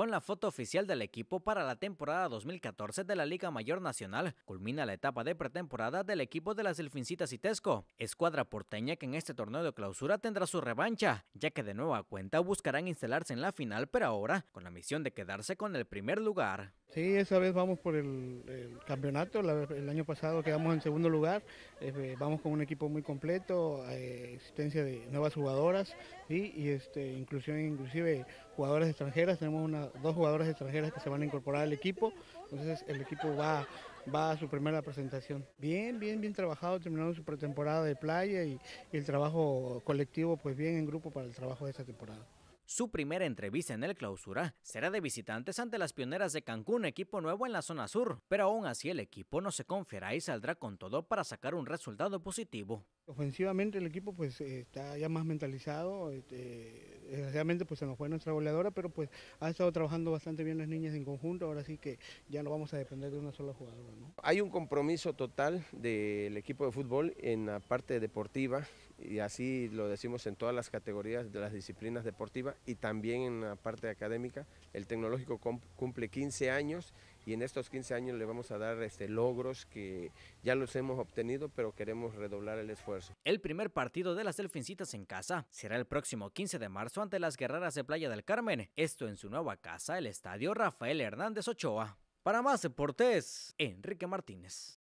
Con la foto oficial del equipo para la temporada 2014 de la Liga Mayor Nacional, culmina la etapa de pretemporada del equipo de las Delfincitas y Tesco, escuadra porteña que en este torneo de clausura tendrá su revancha, ya que de a cuenta buscarán instalarse en la final, pero ahora con la misión de quedarse con el primer lugar. Sí, esa vez vamos por el, campeonato, el año pasado quedamos en segundo lugar, eh, vamos con un equipo muy completo, eh, existencia de nuevas jugadoras y este, inclusión inclusive jugadoras extranjeras, tenemos unas dos jugadoras extranjeras que se van a incorporar al equipo, entonces el equipo va, va a su primera presentación. Bien, bien, bien trabajado, terminaron su pretemporada de playa y, el trabajo colectivo, pues bien en grupo para el trabajo de esta temporada. Su primera entrevista en el clausura será de visitantes ante las pioneras de Cancún, equipo nuevo en la zona sur, pero aún así el equipo no se confiará y saldrá con todo para sacar un resultado positivo. Ofensivamente el equipo pues eh, está ya más mentalizado, este, desgraciadamente pues se nos fue nuestra goleadora, pero pues han estado trabajando bastante bien las niñas en conjunto, ahora sí que ya no vamos a depender de una sola jugadora. Hay un compromiso total del equipo de fútbol en la parte deportiva y así lo decimos en todas las categorías de las disciplinas deportivas y también en la parte académica. El tecnológico cumple 15 años y en estos 15 años le vamos a dar este, logros que ya los hemos obtenido, pero queremos redoblar el esfuerzo. El primer partido de las delfincitas en casa será el próximo 15 de marzo ante las guerreras de Playa del Carmen, esto en su nueva casa, el Estadio Rafael Hernández Ochoa. Para más deportes, Enrique Martínez.